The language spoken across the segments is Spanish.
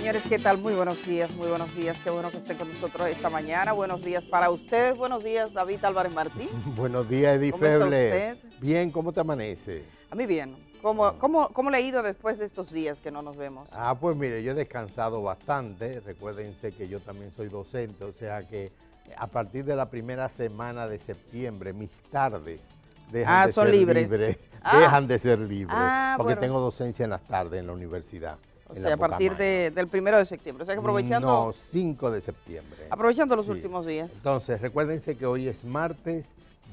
Señores, ¿qué tal? Muy buenos días, muy buenos días. Qué bueno que estén con nosotros esta mañana. Buenos días para ustedes. Buenos días, David Álvarez Martín. buenos días, Edith ¿Cómo Feble. Bien, ¿cómo te amanece? A mí bien. ¿Cómo, cómo, cómo le ha ido después de estos días que no nos vemos? Ah, pues mire, yo he descansado bastante. Recuérdense que yo también soy docente, o sea que eh, a partir de la primera semana de septiembre, mis tardes dejan ah, de ser libres. Ah. Dejan de ser libres, ah, porque tengo docencia en las tardes en la universidad. O sea, a partir del primero de septiembre. O sea, que aprovechando... No, 5 de septiembre. Aprovechando los últimos días. Entonces, recuérdense que hoy es martes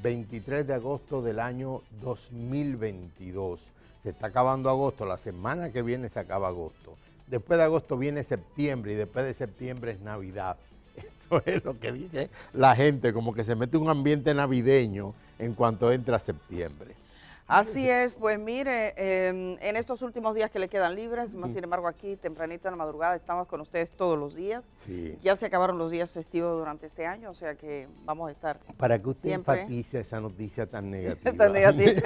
23 de agosto del año 2022. Se está acabando agosto, la semana que viene se acaba agosto. Después de agosto viene septiembre y después de septiembre es Navidad. Esto es lo que dice la gente, como que se mete un ambiente navideño en cuanto entra septiembre. Así es, pues mire, em, en estos últimos días que le quedan libres, más sin embargo aquí tempranito en la madrugada estamos con ustedes todos los días. Ya se acabaron los días festivos durante este año, o sea que vamos a estar. Para que usted empatice esa noticia tan negativa. tan negativa,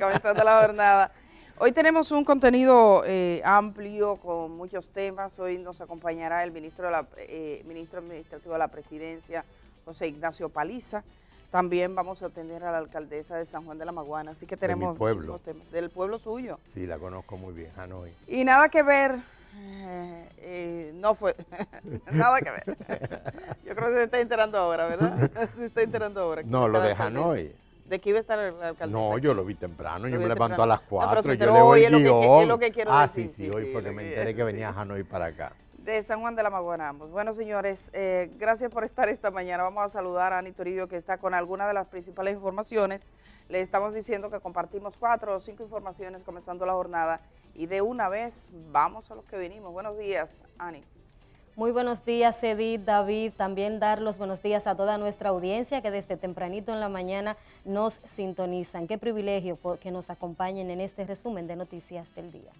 comenzando la jornada. Hoy tenemos un contenido eh, amplio con muchos temas. Hoy nos acompañará el ministro, de eh, ministro administrativo de la presidencia, José Ignacio Paliza. También vamos a tener a la alcaldesa de San Juan de la Maguana, así que tenemos temas. Del pueblo suyo. Sí, la conozco muy bien, Hanoi. Y nada que ver, eh, eh no fue, nada que ver. Yo creo que se está enterando ahora, ¿verdad? se está enterando ahora. No, lo de Hanoi. ¿De qué iba a estar la alcaldesa? No, yo lo vi temprano, yo me levanto a las 4, yo le voy hoy, el Es lo que, es lo que quiero ah, decir. sí, sí, hoy porque me enteré que venía Hanoi para acá de San Juan de la ambos. Bueno, señores, eh, gracias por estar esta mañana. Vamos a saludar a Ani Toribio, que está con algunas de las principales informaciones. Le estamos diciendo que compartimos cuatro o cinco informaciones comenzando la jornada y de una vez vamos a los que vinimos. Buenos días, Ani. Muy buenos días, Edith, David. También dar los buenos días a toda nuestra audiencia que desde tempranito en la mañana nos sintonizan. Qué privilegio que nos acompañen en este resumen de noticias del día.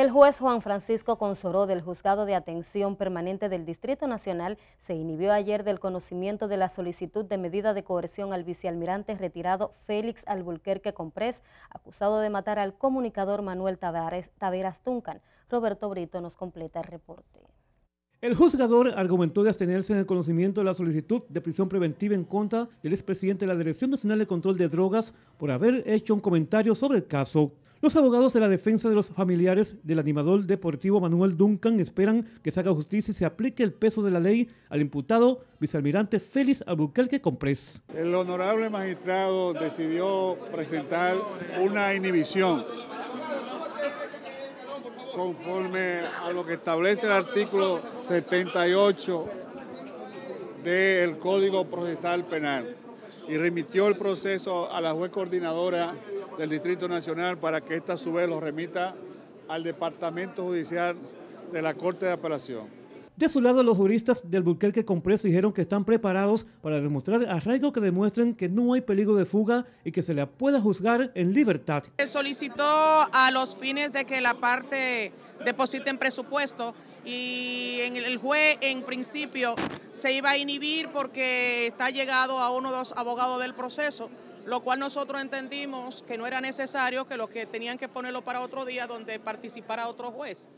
El juez Juan Francisco Consoró del Juzgado de Atención Permanente del Distrito Nacional se inhibió ayer del conocimiento de la solicitud de medida de coerción al vicealmirante retirado Félix Albulquerque Comprés, acusado de matar al comunicador Manuel Taveras Tuncan. Roberto Brito nos completa el reporte. El juzgador argumentó de abstenerse en el conocimiento de la solicitud de prisión preventiva en contra del expresidente de la Dirección Nacional de Control de Drogas por haber hecho un comentario sobre el caso. Los abogados de la defensa de los familiares del animador deportivo Manuel Duncan esperan que se haga justicia y se aplique el peso de la ley al imputado vicealmirante Félix que Comprés. El honorable magistrado decidió presentar una inhibición conforme a lo que establece el artículo 78 del Código Procesal Penal y remitió el proceso a la juez coordinadora del Distrito Nacional para que esta a su vez los remita al Departamento Judicial de la Corte de Apelación. De su lado, los juristas del Burquerque compreso dijeron que están preparados para demostrar arraigo que demuestren que no hay peligro de fuga y que se la pueda juzgar en libertad. Se solicitó a los fines de que la parte deposite en presupuesto y en el juez en principio se iba a inhibir porque está llegado a uno de los abogados del proceso, lo cual nosotros entendimos que no era necesario, que los que tenían que ponerlo para otro día donde participara otro juez.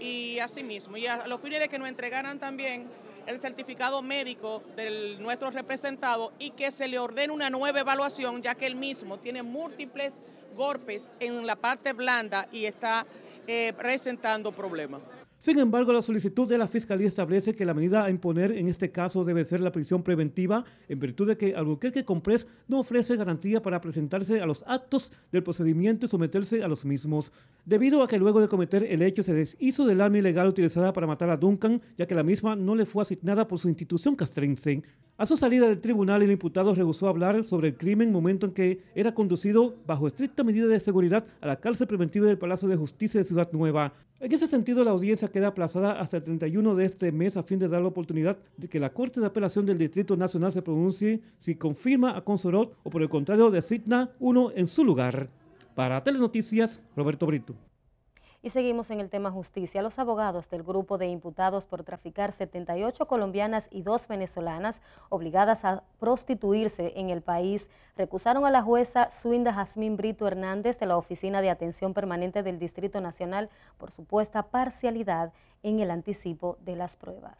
Y así mismo, y a los fines de que nos entregaran también el certificado médico de nuestro representado y que se le ordene una nueva evaluación, ya que él mismo tiene múltiples golpes en la parte blanda y está eh, presentando problemas. Sin embargo, la solicitud de la Fiscalía establece que la medida a imponer en este caso debe ser la prisión preventiva, en virtud de que que Comprés no ofrece garantía para presentarse a los actos del procedimiento y someterse a los mismos. Debido a que luego de cometer el hecho se deshizo del arma ilegal utilizada para matar a Duncan, ya que la misma no le fue asignada por su institución castrense. A su salida del tribunal, el imputado rehusó hablar sobre el crimen, momento en que era conducido bajo estricta medida de seguridad a la cárcel preventiva del Palacio de Justicia de Ciudad Nueva. En ese sentido, la audiencia queda aplazada hasta el 31 de este mes a fin de dar la oportunidad de que la Corte de Apelación del Distrito Nacional se pronuncie si confirma a Consorot o por el contrario designa uno en su lugar. Para Telenoticias, Roberto Brito. Y seguimos en el tema justicia. Los abogados del grupo de imputados por traficar 78 colombianas y dos venezolanas obligadas a prostituirse en el país recusaron a la jueza Suinda Jazmín Brito Hernández de la Oficina de Atención Permanente del Distrito Nacional por supuesta parcialidad en el anticipo de las pruebas.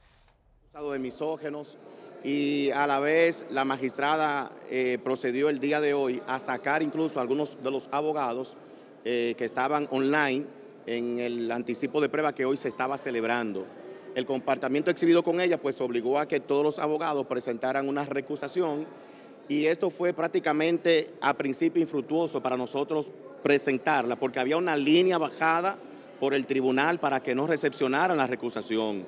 de misógenos y a la vez la magistrada eh, procedió el día de hoy a sacar incluso algunos de los abogados eh, que estaban online en el anticipo de prueba que hoy se estaba celebrando. El comportamiento exhibido con ella pues obligó a que todos los abogados presentaran una recusación y esto fue prácticamente a principio infructuoso para nosotros presentarla porque había una línea bajada por el tribunal para que no recepcionaran la recusación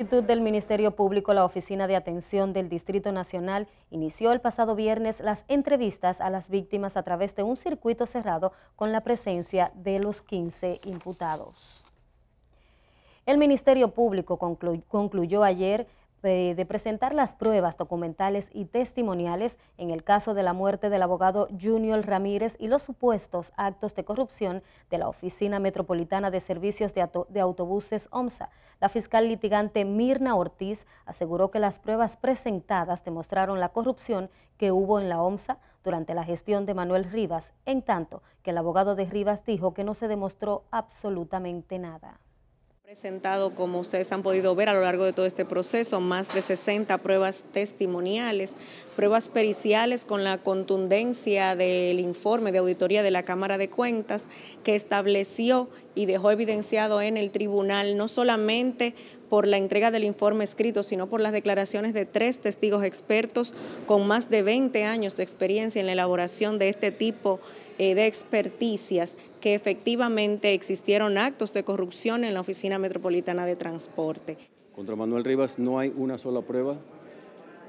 solicitud del Ministerio Público, la Oficina de Atención del Distrito Nacional inició el pasado viernes las entrevistas a las víctimas a través de un circuito cerrado con la presencia de los 15 imputados. El Ministerio Público concluyó ayer de presentar las pruebas documentales y testimoniales en el caso de la muerte del abogado Junior Ramírez y los supuestos actos de corrupción de la Oficina Metropolitana de Servicios de, Autobuses OMSA. La fiscal litigante Mirna Ortiz aseguró que las pruebas presentadas demostraron la corrupción que hubo en la OMSA durante la gestión de Manuel Rivas, en tanto que el abogado de Rivas dijo que no se demostró absolutamente nada. Presentado, como ustedes han podido ver a lo largo de todo este proceso, más de 60 pruebas testimoniales, pruebas periciales con la contundencia del informe de auditoría de la Cámara de Cuentas que estableció y dejó evidenciado en el tribunal no solamente por la entrega del informe escrito, sino por las declaraciones de tres testigos expertos con más de 20 años de experiencia en la elaboración de este tipo eh, de experticias que efectivamente existieron actos de corrupción en la Oficina Metropolitana de Transporte. Contra Manuel Rivas no hay una sola prueba.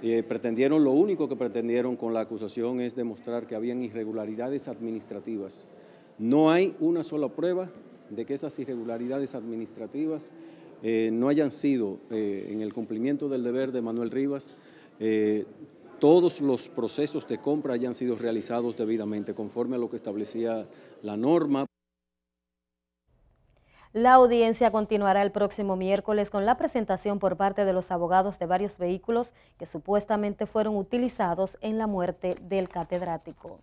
Eh, pretendieron, lo único que pretendieron con la acusación es demostrar que habían irregularidades administrativas. No hay una sola prueba de que esas irregularidades administrativas eh, no hayan sido eh, en el cumplimiento del deber de Manuel Rivas, eh, todos los procesos de compra hayan sido realizados debidamente conforme a lo que establecía la norma. La audiencia continuará el próximo miércoles con la presentación por parte de los abogados de varios vehículos que supuestamente fueron utilizados en la muerte del catedrático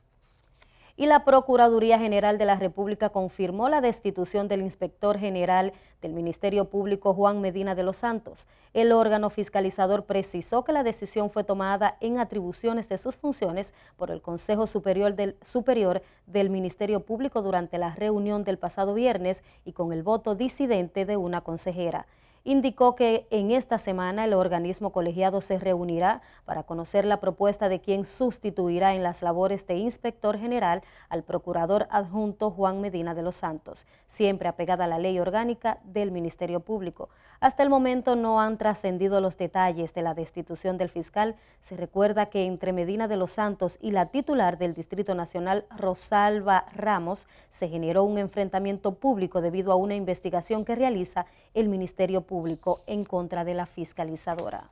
y la Procuraduría General de la República confirmó la destitución del inspector general del Ministerio Público Juan Medina de los Santos. El órgano fiscalizador precisó que la decisión fue tomada en atribuciones de sus funciones por el Consejo Superior del, Superior del Ministerio Público durante la reunión del pasado viernes y con el voto disidente de una consejera indicó que en esta semana el organismo colegiado se reunirá para conocer la propuesta de quien sustituirá en las labores de inspector general al procurador adjunto Juan Medina de los Santos, siempre apegada a la ley orgánica del Ministerio Público. Hasta el momento no han trascendido los detalles de la destitución del fiscal. Se recuerda que entre Medina de los Santos y la titular del Distrito Nacional, Rosalba Ramos, se generó un enfrentamiento público debido a una investigación que realiza el Ministerio Público público en contra de la fiscalizadora.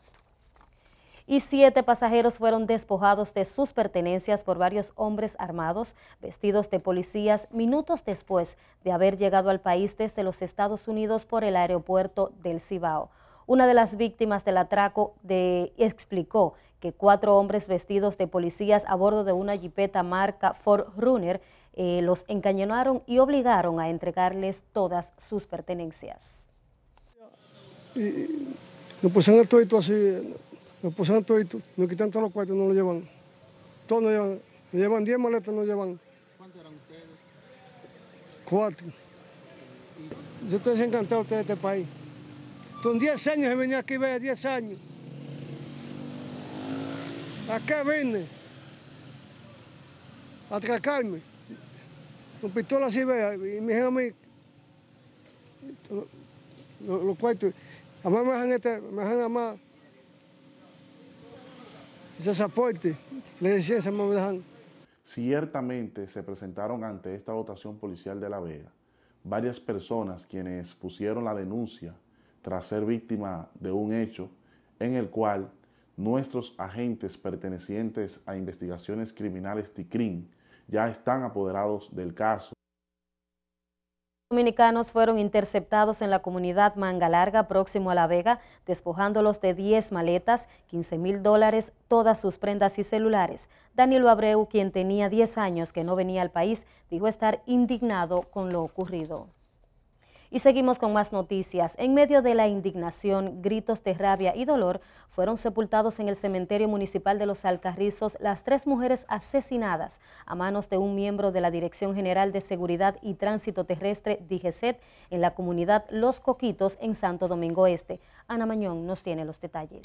Y siete pasajeros fueron despojados de sus pertenencias por varios hombres armados, vestidos de policías, minutos después de haber llegado al país desde los Estados Unidos por el aeropuerto del Cibao. Una de las víctimas del atraco de, explicó que cuatro hombres vestidos de policías a bordo de una jipeta marca Ford Runner eh, los encañonaron y obligaron a entregarles todas sus pertenencias. Y nos pusieron el todito así, nos pusieron el todito, nos quitan todos los cuartos, no lo llevan. Todos nos llevan, nos llevan 10 maletas, no llevan. ¿Cuántos eran ustedes? Cuatro. Yo estoy desencantado de este país. Son 10 años que venido aquí, vea, 10 años. ¿A qué vine a atracarme. Con pistola así, vea, y me dijeron a mí, los cuartos. A me este, me dejan ese me dejan. Ciertamente se presentaron ante esta votación policial de La Vega varias personas quienes pusieron la denuncia tras ser víctima de un hecho en el cual nuestros agentes pertenecientes a investigaciones criminales TICRIN ya están apoderados del caso dominicanos fueron interceptados en la comunidad Manga Larga, próximo a La Vega, despojándolos de 10 maletas, 15 mil dólares, todas sus prendas y celulares. Daniel Abreu, quien tenía 10 años que no venía al país, dijo estar indignado con lo ocurrido. Y seguimos con más noticias. En medio de la indignación, gritos de rabia y dolor, fueron sepultados en el cementerio municipal de Los Alcarrizos las tres mujeres asesinadas a manos de un miembro de la Dirección General de Seguridad y Tránsito Terrestre, DGCET, en la comunidad Los Coquitos, en Santo Domingo Este. Ana Mañón nos tiene los detalles.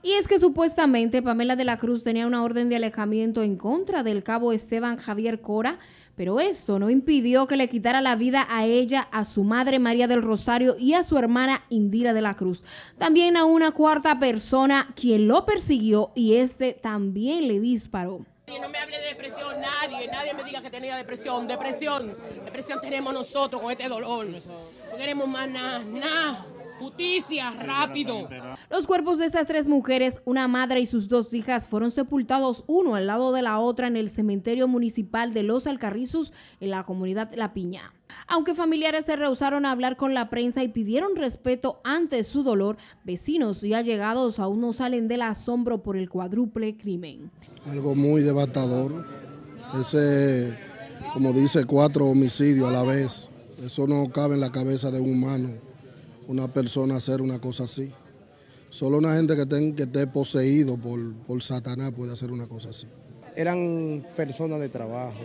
Y es que supuestamente Pamela de la Cruz tenía una orden de alejamiento en contra del cabo Esteban Javier Cora, pero esto no impidió que le quitara la vida a ella, a su madre María del Rosario y a su hermana Indira de la Cruz. También a una cuarta persona quien lo persiguió y este también le disparó. no me hable de depresión nadie, nadie me diga que tenía depresión, depresión, depresión tenemos nosotros con este dolor, no queremos más nada, nada. Justicia, rápido. Los cuerpos de estas tres mujeres, una madre y sus dos hijas, fueron sepultados uno al lado de la otra en el cementerio municipal de Los Alcarrizos, en la comunidad La Piña. Aunque familiares se rehusaron a hablar con la prensa y pidieron respeto ante su dolor, vecinos y allegados aún no salen del asombro por el cuádruple crimen. Algo muy devastador. Ese, como dice, cuatro homicidios a la vez. Eso no cabe en la cabeza de un humano una persona hacer una cosa así. Solo una gente que, que esté poseído por, por Satanás puede hacer una cosa así. Eran personas de trabajo.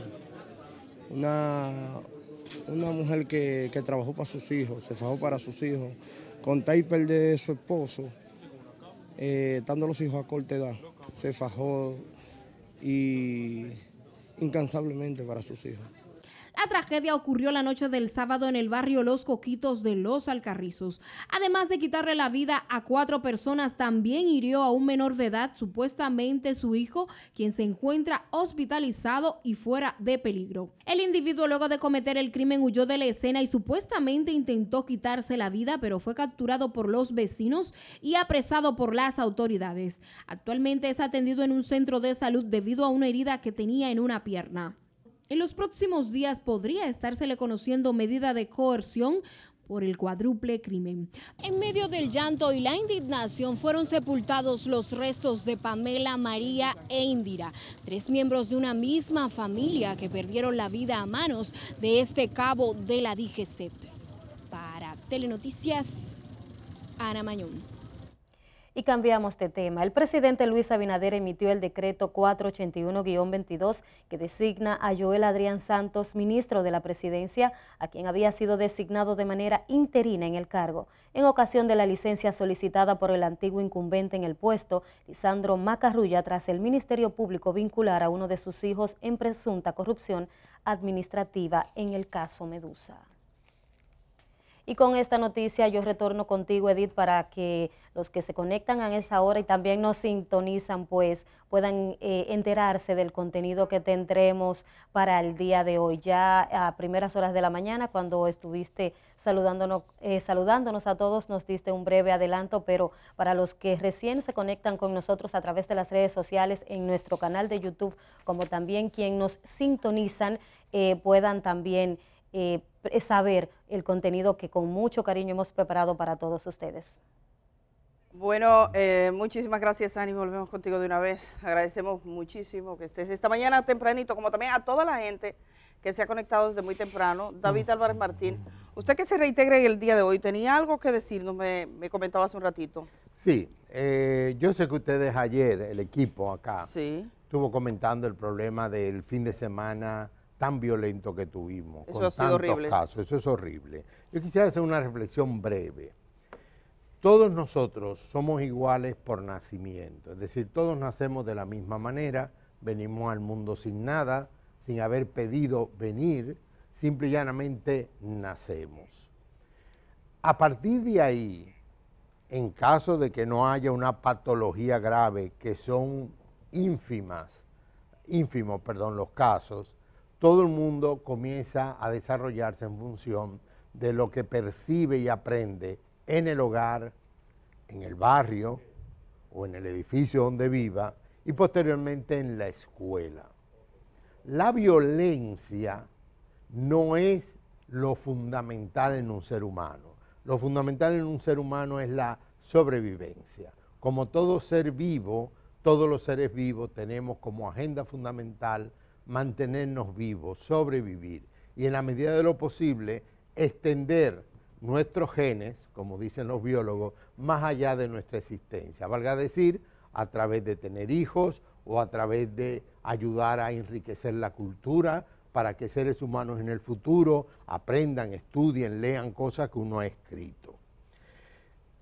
Una, una mujer que, trabajó para sus hijos, se fajó para sus hijos, con taper de su esposo, eh, dando los hijos a corta edad, se fajó incansablemente para sus hijos. La tragedia ocurrió la noche del sábado en el barrio Los Coquitos de Los Alcarrizos. Además de quitarle la vida a cuatro personas, también hirió a un menor de edad, supuestamente su hijo, quien se encuentra hospitalizado y fuera de peligro. El individuo luego de cometer el crimen huyó de la escena y supuestamente intentó quitarse la vida, pero fue capturado por los vecinos y apresado por las autoridades. Actualmente es atendido en un centro de salud debido a una herida que tenía en una pierna. En los próximos días podría estársele conociendo medida de coerción por el cuádruple crimen. En medio del llanto y la indignación fueron sepultados los restos de Pamela, María e Indira, tres miembros de una misma familia que perdieron la vida a manos de este cabo de la DGCET. Para Telenoticias, Ana Mañón. Y cambiamos de tema. El presidente Luis Abinader emitió el decreto 481-22 que designa a Joel Adrián Santos, ministro de la presidencia, a quien había sido designado de manera interina en el cargo, en ocasión de la licencia solicitada por el antiguo incumbente en el puesto, Lisandro Macarrulla, tras el Ministerio Público vincular a uno de sus hijos en presunta corrupción administrativa en el caso Medusa. Y con esta noticia yo retorno contigo, Edith, para que los que se conectan a esa hora y también nos sintonizan, pues puedan eh, enterarse del contenido que tendremos para el día de hoy. Ya a primeras horas de la mañana, cuando estuviste saludándonos, eh, saludándonos a todos, nos diste un breve adelanto, pero para los que recién se conectan con nosotros a través de las redes sociales, en nuestro canal de YouTube, como también quien nos sintonizan, eh, puedan también... Eh, saber el contenido que con mucho cariño hemos preparado para todos ustedes. Bueno, eh, muchísimas gracias, Ani. Volvemos contigo de una vez. Agradecemos muchísimo que estés esta mañana tempranito, como también a toda la gente que se ha conectado desde muy temprano. David mm. Álvarez Martín, mm. usted que se reintegra el día de hoy, ¿tenía algo que decirnos? Me, me comentaba hace un ratito. Sí, eh, yo sé que ustedes ayer, el equipo acá, sí. estuvo comentando el problema del fin de semana tan violento que tuvimos, Eso casos. Eso es horrible. Yo quisiera hacer una reflexión breve. Todos nosotros somos iguales por nacimiento, es decir, todos nacemos de la misma manera, venimos al mundo sin nada, sin haber pedido venir, simple y llanamente nacemos. A partir de ahí, en caso de que no haya una patología grave, que son ínfimas, ínfimos, perdón, los casos, todo el mundo comienza a desarrollarse en función de lo que percibe y aprende en el hogar, en el barrio o en el edificio donde viva y posteriormente en la escuela. La violencia no es lo fundamental en un ser humano. Lo fundamental en un ser humano es la sobrevivencia. Como todo ser vivo, todos los seres vivos tenemos como agenda fundamental mantenernos vivos, sobrevivir y en la medida de lo posible extender nuestros genes, como dicen los biólogos, más allá de nuestra existencia. Valga decir, a través de tener hijos o a través de ayudar a enriquecer la cultura para que seres humanos en el futuro aprendan, estudien, lean cosas que uno ha escrito.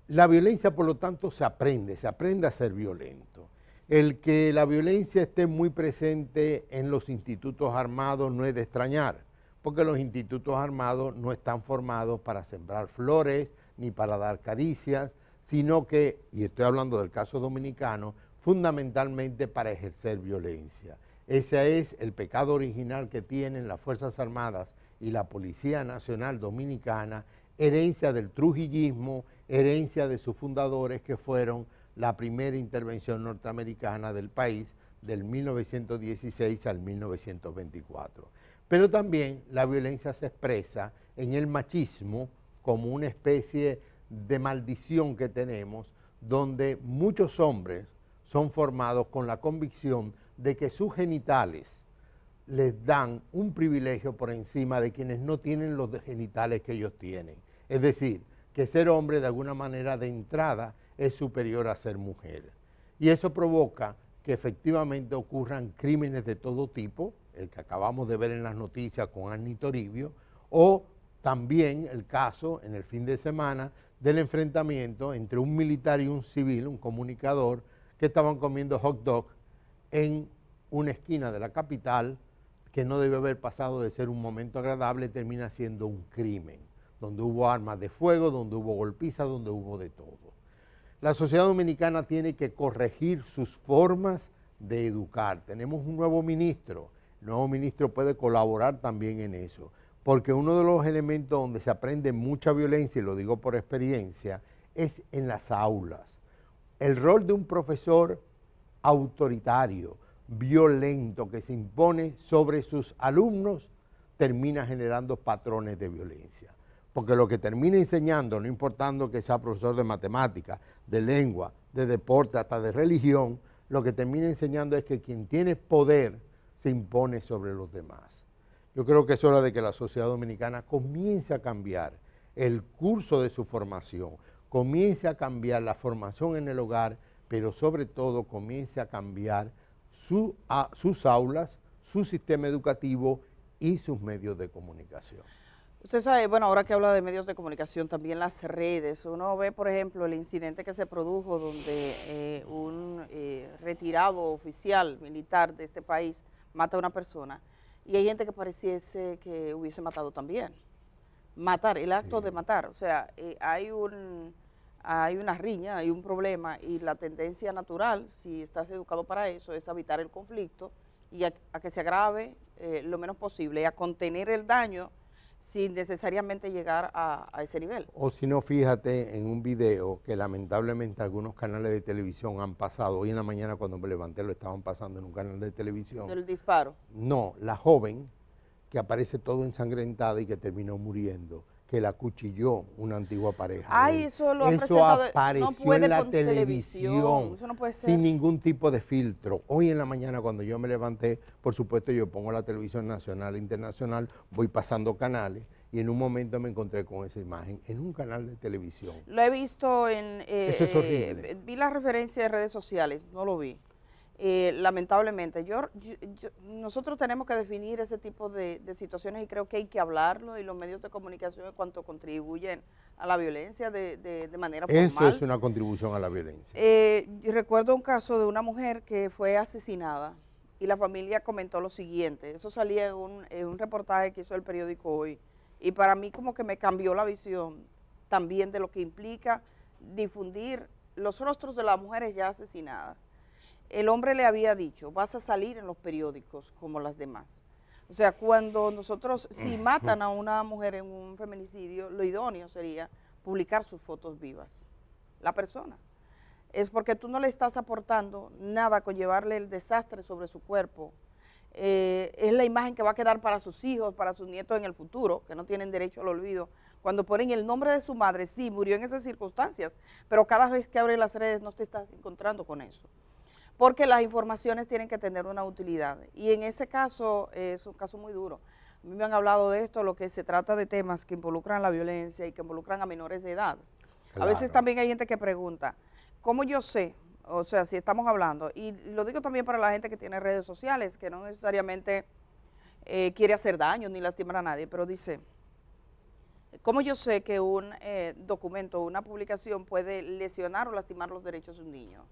La violencia, por lo tanto, se aprende, se aprende a ser violento. El que la violencia esté muy presente en los institutos armados no es de extrañar, porque los institutos armados no están formados para sembrar flores ni para dar caricias, sino que, y estoy hablando del caso dominicano, fundamentalmente para ejercer violencia. Ese es el pecado original que tienen las Fuerzas Armadas y la Policía Nacional Dominicana, herencia del trujillismo, herencia de sus fundadores que fueron la primera intervención norteamericana del país del 1916 al 1924. Pero también la violencia se expresa en el machismo como una especie de maldición que tenemos, donde muchos hombres son formados con la convicción de que sus genitales les dan un privilegio por encima de quienes no tienen los genitales que ellos tienen. Es decir, que ser hombre de alguna manera de entrada es superior a ser mujer. Y eso provoca que efectivamente ocurran crímenes de todo tipo, el que acabamos de ver en las noticias con Annie Toribio, o también el caso en el fin de semana del enfrentamiento entre un militar y un civil, un comunicador, que estaban comiendo hot dog en una esquina de la capital que no debe haber pasado de ser un momento agradable, termina siendo un crimen, donde hubo armas de fuego, donde hubo golpizas, donde hubo de todo. La sociedad dominicana tiene que corregir sus formas de educar. Tenemos un nuevo ministro. El nuevo ministro puede colaborar también en eso. Porque uno de los elementos donde se aprende mucha violencia, y lo digo por experiencia, es en las aulas. El rol de un profesor autoritario, violento, que se impone sobre sus alumnos, termina generando patrones de violencia porque lo que termina enseñando, no importando que sea profesor de matemáticas, de lengua, de deporte, hasta de religión, lo que termina enseñando es que quien tiene poder se impone sobre los demás. Yo creo que es hora de que la sociedad dominicana comience a cambiar el curso de su formación, comience a cambiar la formación en el hogar, pero sobre todo comience a cambiar sus aulas, su sistema educativo y sus medios de comunicación. Usted sabe, bueno, ahora que habla de medios de comunicación, también las redes. Uno ve, por ejemplo, el incidente que se produjo donde eh, un eh, retirado oficial militar de este país mata a una persona y hay gente que pareciese que hubiese matado también. Matar, el acto de matar. O sea, eh, hay, un, hay una riña, hay un problema y la tendencia natural, si estás educado para eso, es evitar el conflicto y a que se agrave lo menos posible y a contener el daño sin necesariamente llegar a, ese nivel. O si no, fíjate en un video que lamentablemente algunos canales de televisión han pasado. Hoy en la mañana cuando me levanté lo estaban pasando en un canal de televisión. ¿Del disparo? No, la joven que aparece todo ensangrentada y que terminó muriendo que la cuchilló una antigua pareja. Ay, eso lo Eso apareció en la televisión, sin ningún tipo de filtro. Hoy en la mañana cuando yo me levanté, por supuesto yo pongo la televisión nacional e internacional, voy pasando canales y en un momento me encontré con esa imagen en un canal de televisión. Lo he visto en... Eh, eso eh, vi la referencia de redes sociales, no lo vi. Eh, lamentablemente. Yo, nosotros tenemos que definir ese tipo de, situaciones y creo que hay que hablarlo y los medios de comunicación en cuanto contribuyen a la violencia de, manera formal. Eso es una contribución a la violencia. Eh, recuerdo un caso de una mujer que fue asesinada y la familia comentó lo siguiente, eso salía en un, en un reportaje que hizo el periódico hoy y para mí como que me cambió la visión también de lo que implica difundir los rostros de las mujeres ya asesinadas el hombre le había dicho, vas a salir en los periódicos como las demás. O sea, cuando nosotros, si matan a una mujer en un feminicidio, lo idóneo sería publicar sus fotos vivas, la persona. Es porque tú no le estás aportando nada con llevarle el desastre sobre su cuerpo. Eh, es la imagen que va a quedar para sus hijos, para sus nietos en el futuro, que no tienen derecho al olvido. Cuando ponen el nombre de su madre, sí, murió en esas circunstancias, pero cada vez que abres las redes no te estás encontrando con eso porque las informaciones tienen que tener una utilidad. Y en ese caso eh, es un caso muy duro. A mí me han hablado de esto, lo que se trata de temas que involucran la violencia y que involucran a menores de edad. A veces también hay gente que pregunta, ¿cómo yo sé? O sea, si estamos hablando, y lo digo también para la gente que tiene redes sociales, que no necesariamente eh, quiere hacer daño ni lastimar a nadie, pero dice, ¿cómo yo sé que un eh, documento o una publicación puede lesionar o lastimar los derechos de un niño?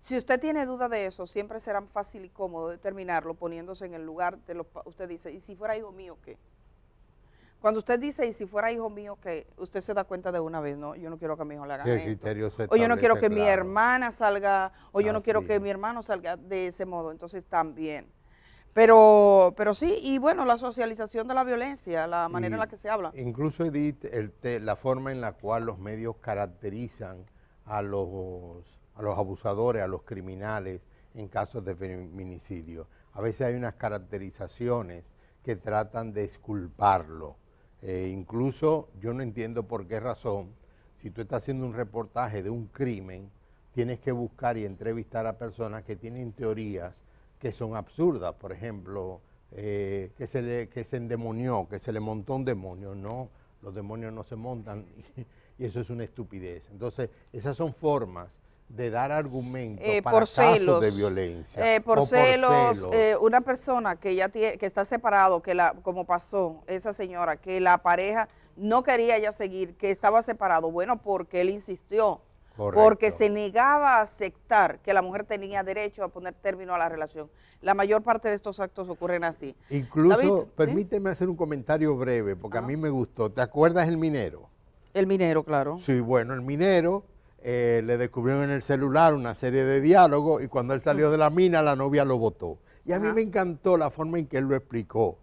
Si usted tiene duda de eso, siempre será fácil y cómodo determinarlo poniéndose en el lugar de los... Usted dice, ¿y si fuera hijo mío qué? Cuando usted dice, ¿y si fuera hijo mío qué? Usted se da cuenta de una vez, ¿no? Yo no quiero que mi hijo le haga esto. o yo no quiero que mi hermana salga, o yo no quiero que mi hermano salga de ese modo. Entonces también. Pero, pero sí, y bueno, la socialización de la violencia, la manera en la que se habla. Incluso, Edith, el la forma en la cual los medios caracterizan a los a los abusadores, a los criminales en casos de feminicidio. A veces hay unas caracterizaciones que tratan de esculparlo. Eh, incluso yo no entiendo por qué razón, si tú estás haciendo un reportaje de un crimen, tienes que buscar y entrevistar a personas que tienen teorías que son absurdas, por ejemplo, eh, que, se le, que se endemonió, que se le montó un demonio. No, los demonios no se montan y eso es una estupidez. Entonces, esas son formas de dar argumentos eh, para por de violencia. Eh, por, celos, eh, una persona que ya tiene, que está separado, que la, como pasó esa señora, que la pareja no quería ya seguir, que estaba separado, bueno, porque él insistió, porque se negaba a aceptar que la mujer tenía derecho a poner término a la relación. La mayor parte de estos actos ocurren así. Incluso, permíteme hacer un comentario breve, porque a mí me gustó. ¿Te acuerdas el minero? El minero, claro. Sí, bueno, el minero eh, le descubrieron en el celular una serie de diálogos y cuando él salió de la mina la novia lo votó. Y a mí me encantó la forma en que él lo explicó.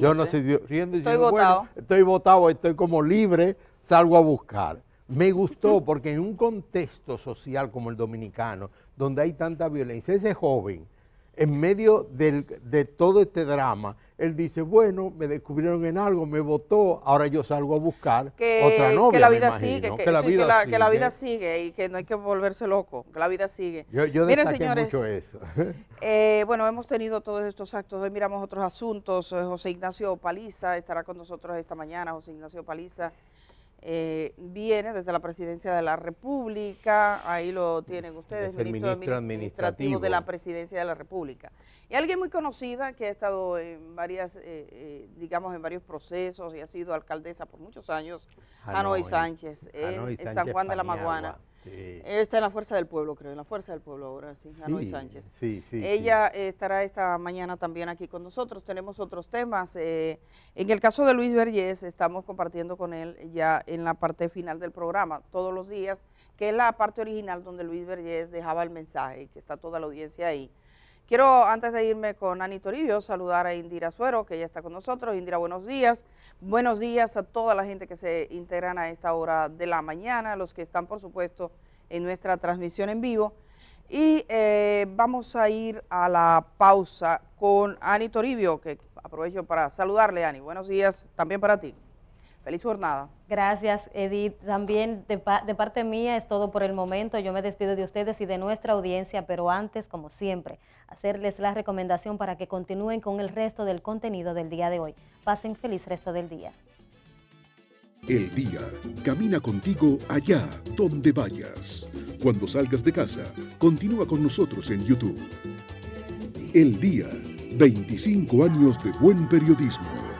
Yo no sé, estoy votado. estoy votado, estoy como libre, salgo a buscar. Me gustó porque en un contexto social como el dominicano, donde hay tanta violencia, ese joven en medio del, de todo este drama, él dice, bueno, me descubrieron en algo, me votó, ahora yo salgo a buscar otra novia. Que la vida, sigue, que, la vida sigue, que, la vida sigue. y que no hay que volverse loco, que la vida sigue. Yo, yo Miren, señores, eso. Eh, bueno, hemos tenido todos estos actos, hoy miramos otros asuntos, eh, José Ignacio Paliza estará con nosotros esta mañana, José Ignacio Paliza, eh, viene desde la presidencia de la República, ahí lo mm, tienen ustedes, ministro, administrativo. de la presidencia de la República. Y alguien muy conocida que ha estado en varias, eh, eh, digamos, en varios procesos y ha sido alcaldesa por muchos años, Hanoi, Sánchez, en, San Juan de la Maguana. Está en la Fuerza del Pueblo, creo, en la Fuerza del Pueblo ahora, sí, Anoy Sánchez. Ella estará esta mañana también aquí con nosotros. Tenemos otros temas. Eh, en el caso de Luis Vergés, estamos compartiendo con él ya en la parte final del programa, todos los días, que es la parte original donde Luis Vergés dejaba el mensaje, que está toda la audiencia ahí. Quiero, antes de irme con Ani Toribio, saludar a Indira Suero, que ya está con nosotros. Indira, buenos días. Buenos días a toda la gente que se integran a esta hora de la mañana, los que están, por supuesto, en nuestra transmisión en vivo. Y eh, vamos a ir a la pausa con Ani Toribio, que aprovecho para saludarle, Ani. Buenos días también para ti. Feliz jornada. Gracias, Edith. También de, parte mía es todo por el momento. Yo me despido de ustedes y de nuestra audiencia, pero antes, como siempre, hacerles la recomendación para que continúen con el resto del contenido del día de hoy. Pasen feliz resto del día. El día camina contigo allá donde vayas. Cuando salgas de casa, continúa con nosotros en YouTube. El día, 25 años de buen periodismo.